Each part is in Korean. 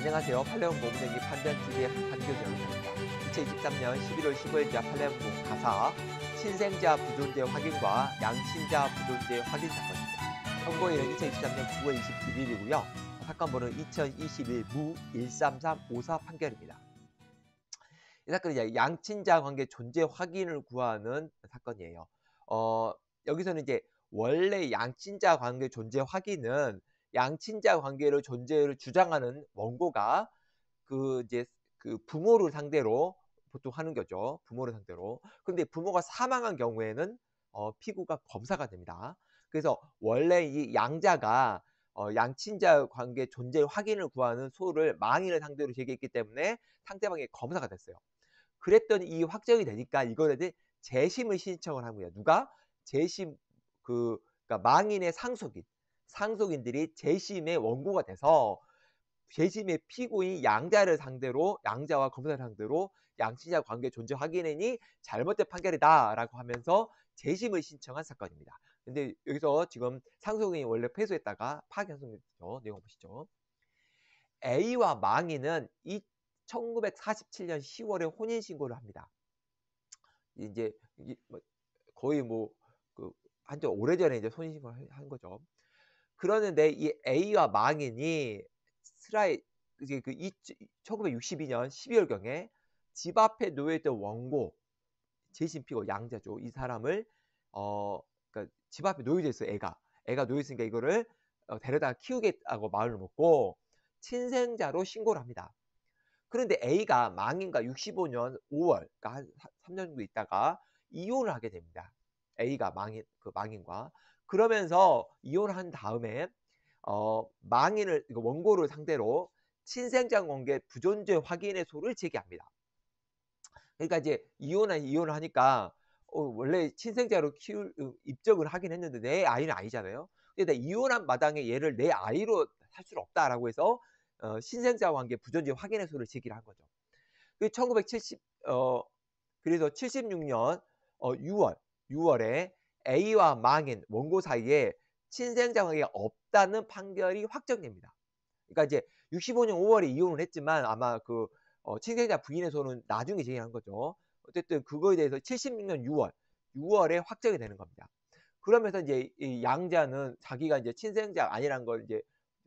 안녕하세요. 팔레온 공생이 판단 t v 의 한교수 영입니다 2023년 11월 15일자 팔레온 공 가사 신생자 부존재 확인과 양친자 부존재 확인 사건입니다. 선고일은 2023년 9월 21일이고요. 사건번호는 2021 무 13354 판결입니다. 이 사건은 양친자 관계 존재 확인을 구하는 사건이에요. 어, 여기서는 이제 원래 양친자 관계 존재 확인은 양친자 관계로 존재를 주장하는 원고가 그 이제 그 부모를 상대로 보통 하는 거죠. 부모를 상대로. 근데 부모가 사망한 경우에는 어, 피고가 검사가 됩니다. 그래서 원래 이 양자가 어, 양친자 관계 존재 확인을 구하는 소를 망인을 상대로 제기했기 때문에 상대방의 검사가 됐어요. 그랬더니 이 확정이 되니까 이거에 대해 재심을 신청을 합니다. 누가 재심 그 그러니까 망인의 상속인 상속인들이 재심의 원고가 돼서 재심의 피고인 양자를 상대로 양자와 검사를 상대로 양치자 관계 존재 확인인이 잘못된 판결이다라고 하면서 재심을 신청한 사건입니다. 근데 여기서 지금 상속인이 원래 패소했다가 파기환송됐죠. 내용 보시죠. A와 망인은 이 1947년 10월에 혼인 신고를 합니다. 이제 뭐 거의 뭐그 한참 오래전에 이제 혼인 신고를 한 거죠. 그러는데 이 A와 망인이 스라이 이제 그 1962년 12월경에 집 앞에 놓여있던 원고 제신 피고 양자죠. 이 사람을 어 그러니까 집 앞에 놓여져 있어 애가 애가 놓여있으니까 이거를 어, 데려다 키우겠다고 마음을 먹고 친생자로 신고를 합니다. 그런데 A가 망인과 65년 5월 그러니까 한 3년 정도 있다가 이혼을 하게 됩니다. A가 망인 그 망인과 그러면서 이혼한 다음에 어, 망인을 원고를 상대로 친생장 관계 부존재 확인의 소를 제기합니다. 그러니까 이제 이혼한 이혼을 하니까 어, 원래 친생자로 키울 어, 입적을 하긴 했는데 내 아이는 아니잖아요. 근데 이혼한 마당에 얘를 내 아이로 할 수는 없다라고 해서 어, 신생자 관계 부존재 확인의 소를 제기를 한 거죠. 그 1970, 어, 그래서 76년 어, 6월, 6월에 A와 망인, 원고 사이에 친생자 관계가 없다는 판결이 확정됩니다. 그러니까 이제 65년 5월에 이혼을 했지만 아마 그 어, 친생자 부인의 소는 나중에 제기한 거죠. 어쨌든 그거에 대해서 76년 6월, 6월에 확정이 되는 겁니다. 그러면서 이제 이 양자는 자기가 이제 친생자가 아니란 걸 이제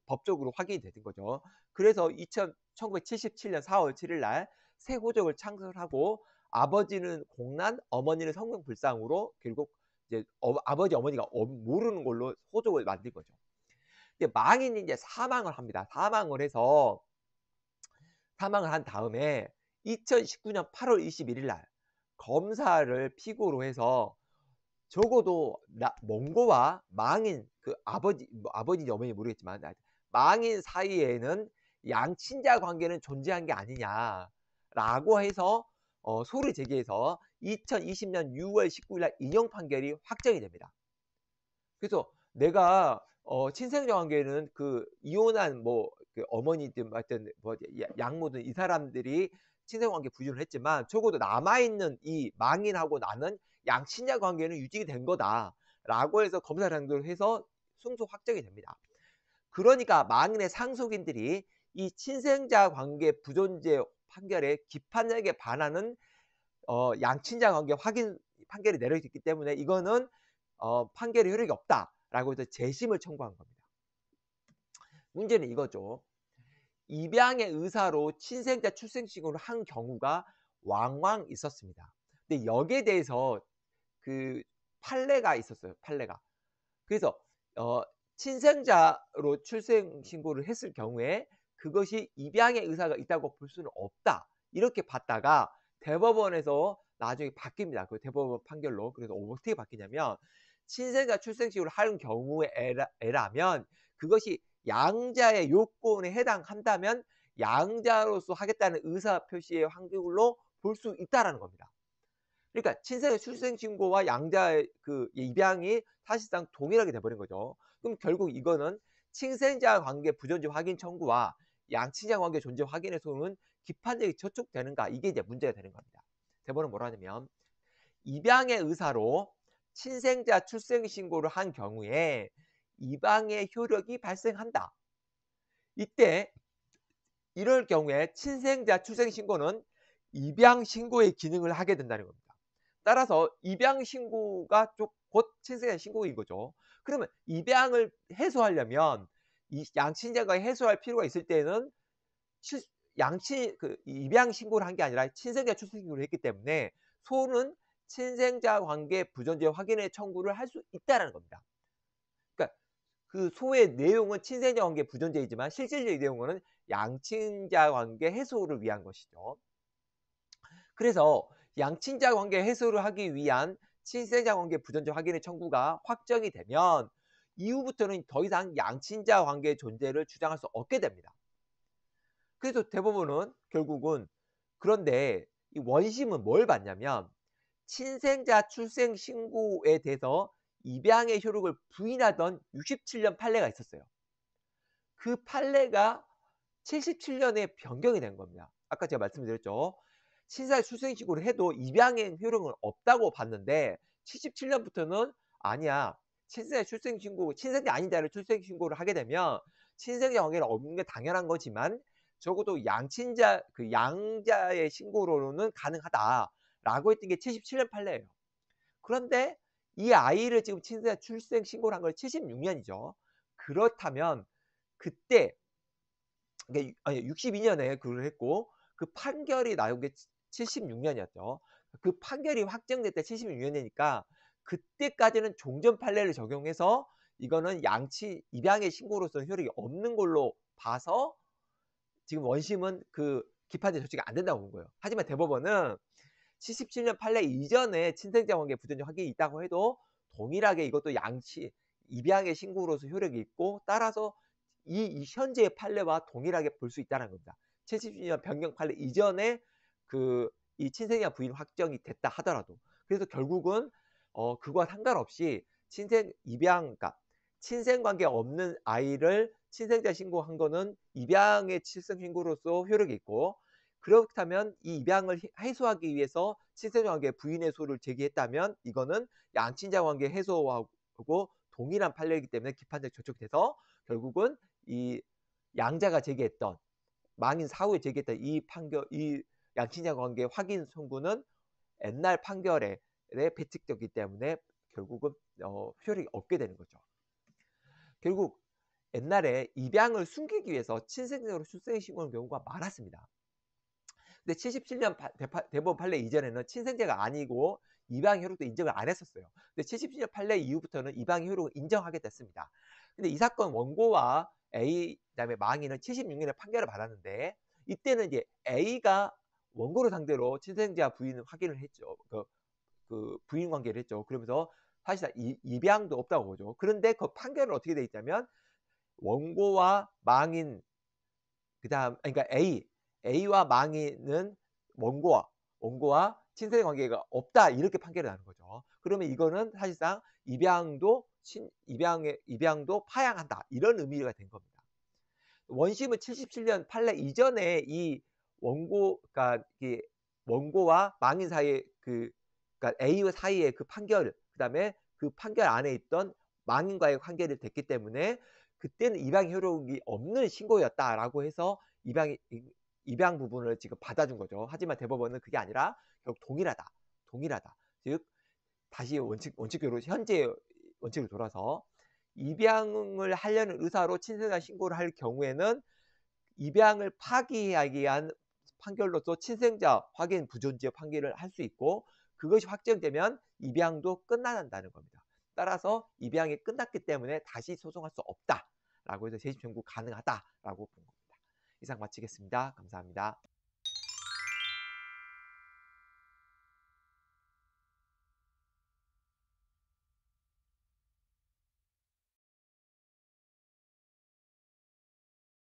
법적으로 확인이 되는 거죠. 그래서 2000, 1977년 4월 7일 날 새 호적을 창설하고 아버지는 공난, 어머니는 성명불상으로 결국 이제 어, 아버지 어머니가 어, 모르는 걸로 호적을 만든 거죠. 이제 망인이 이제 사망을 합니다. 사망을 해서 사망을 한 다음에 2019년 8월 21일 날 검사를 피고로 해서 적어도 나, 몽고와 망인 그 아버지 뭐아버지 어머니 모르겠지만 망인 사이에는 양친자 관계는 존재한 게 아니냐라고 해서 어, 소를 제기해서 2020년 6월 19일 날인형 판결이 확정이 됩니다. 그래서 내가 어, 친생적 관계는 그 이혼한 뭐그 어머니든 하여튼 뭐 양모든 이 사람들이 친생관계 부진을 했지만 적어도 남아있는 이 망인하고 나는 양친자 관계는 유지가 된 거다라고 해서 검사를 해서 승소 확정이 됩니다. 그러니까 망인의 상속인들이 이 친생자 관계 부존재 판결에 기판에게 반하는 어, 양친장 관계 확인 판결이 내려졌기 때문에 이거는 어, 판결의 효력이 없다라고 해서 재심을 청구한 겁니다. 문제는 이거죠. 입양의 의사로 친생자 출생신고를 한 경우가 왕왕 있었습니다. 근데 여기에 대해서 그 판례가 있었어요. 판례가. 그래서 어, 친생자로 출생신고를 했을 경우에 그것이 입양의 의사가 있다고 볼 수는 없다. 이렇게 봤다가 대법원에서 나중에 바뀝니다. 그 대법원 판결로. 그래서 어떻게 바뀌냐면 친생자 출생식으로 하는 경우에 애라, 면 그것이 양자의 요건에 해당한다면 양자로서 하겠다는 의사 표시의 환경으로 볼 수 있다라는 겁니다. 그러니까 친생의 출생 신고와 양자의 그 입양이 사실상 동일하게 돼버린 거죠. 그럼 결국 이거는 친생자 관계 부존지 확인 청구와 양측의 관계 존재 확인의 소용은 기판적이 저촉되는가 이게 이제 문제가 되는 겁니다. 대본은 뭐라 하냐면 입양의 의사로 친생자 출생 신고를 한 경우에 입양의 효력이 발생한다. 이때 이럴 경우에 친생자 출생 신고는 입양 신고의 기능을 하게 된다는 겁니다. 따라서 입양 신고가 곧 친생자 신고인 거죠. 그러면 입양을 해소하려면 양친자가 해소할 필요가 있을 때는 칠, 양친 그 입양 신고를 한 게 아니라 친생자 출생 신고를 했기 때문에 소는 친생자 관계 부존재 확인의 청구를 할 수 있다라는 겁니다. 그러니까 그 소의 내용은 친생자 관계 부존재이지만 실질적인 내용은 양친자 관계 해소를 위한 것이죠. 그래서 양친자 관계 해소를 하기 위한 친생자 관계 부존재 확인의 청구가 확정이 되면 이후부터는 더 이상 양친자 관계의 존재를 주장할 수 없게 됩니다. 그래서 대부분은 결국은 그런데 이 원심은 뭘 봤냐면 친생자 출생 신고에 대해서 입양의 효력을 부인하던 67년 판례가 있었어요. 그 판례가 77년에 변경이 된 겁니다. 아까 제가 말씀드렸죠. 친사 의출생식으로 해도 입양의 효력은 없다고 봤는데 77년부터는 아니야. 친세 출생신고 친생자 아니다를 출생신고를 하게 되면 친생의 관계는 없는 게 당연한 거지만 적어도 양친자 그 양자의 신고로는 가능하다라고 했던 게 77년 판례예요. 그런데 이 아이를 지금 친생자 출생 신고를 한걸 76년이죠. 그렇다면 그때 62년에 그러니까 그걸 했고 그 판결이 나온 게 76년이었죠. 그 판결이 확정될 때 76년이니까 그때까지는 종전 판례를 적용해서 이거는 양치 입양의 신고로서는 효력이 없는 걸로 봐서 지금 원심은 그 기판제 조치가 안 된다고 본 거예요. 하지만 대법원은 77년 판례 이전에 친생자 관계 부존적 확인이 있다고 해도 동일하게 이것도 양치 입양의 신고로서 효력이 있고 따라서 이, 이 현재의 판례와 동일하게 볼 수 있다는 겁니다. 77년 변경 판례 이전에 그 이 친생자 부인 확정이 됐다 하더라도 그래서 결국은 어, 그와 상관없이 친생 입양, 그러니까 친생 관계 없는 아이를 친생자 신고한 거는 입양의 칠성 신고로서 효력이 있고 그렇다면 이 입양을 해소하기 위해서 친생 관계 부인의 소를 제기했다면 이거는 양친자 관계 해소하고 동일한 판례이기 때문에 기판적 저촉돼서 결국은 이 양자가 제기했던 망인 사후에 제기했던 이 판결 이 양친자 관계 확인 청구는 옛날 판결에 배칙되기 때문에 결국은 어, 효력이 없게 되는 거죠. 결국 옛날에 입양을 숨기기 위해서 친생으로 출생 신고는 경우가 많았습니다. 근데 77년 대법원 판례 이전에는 친생제가 아니고 입양 효력도 인정을 안 했었어요. 근데 77년 판례 이후부터는 입양 효력을 인정하게 됐습니다. 근데 이 사건 원고와 A 그다음에 망인은 76년에 판결을 받았는데 이때는 이제 A가 원고를 상대로 친생자 부인을 확인을 했죠. 그그 부인 관계를 했죠. 그러면서 사실상 이, 입양도 없다고 보죠. 그런데 그 판결은 어떻게 돼 있냐면 원고와 망인 그다음 그러니까 A A와 망인은 원고와 원고와 친세 관계가 없다 이렇게 판결을하는 거죠. 그러면 이거는 사실상 입양도 신, 입양의 입양도 파양한다 이런 의미가 된 겁니다. 원심은 77년 판례 이전에 이 원고 그러니까 원고와 망인 사이의 그 그러니까 A와 사이의 그 판결, 그다음에 그 판결 안에 있던 망인과의 관계를 됐기 때문에 그때는 입양 효력이 없는 신고였다라고 해서 입양 입양 부분을 지금 받아준 거죠. 하지만 대법원은 그게 아니라 결국 동일하다, 동일하다. 즉 다시 원칙 원칙대로 현재 원칙으로 돌아서 입양을 하려는 의사로 친세자 신고를 할 경우에는 입양을 파기하기 위한 판결로서 친생자 확인 부존재 지 판결을 할 수 있고 그것이 확정되면 입양도 끝나난다는 겁니다. 따라서 입양이 끝났기 때문에 다시 소송할 수 없다라고 해서 재심 청구 가능하다라고 본 겁니다. 이상 마치겠습니다. 감사합니다.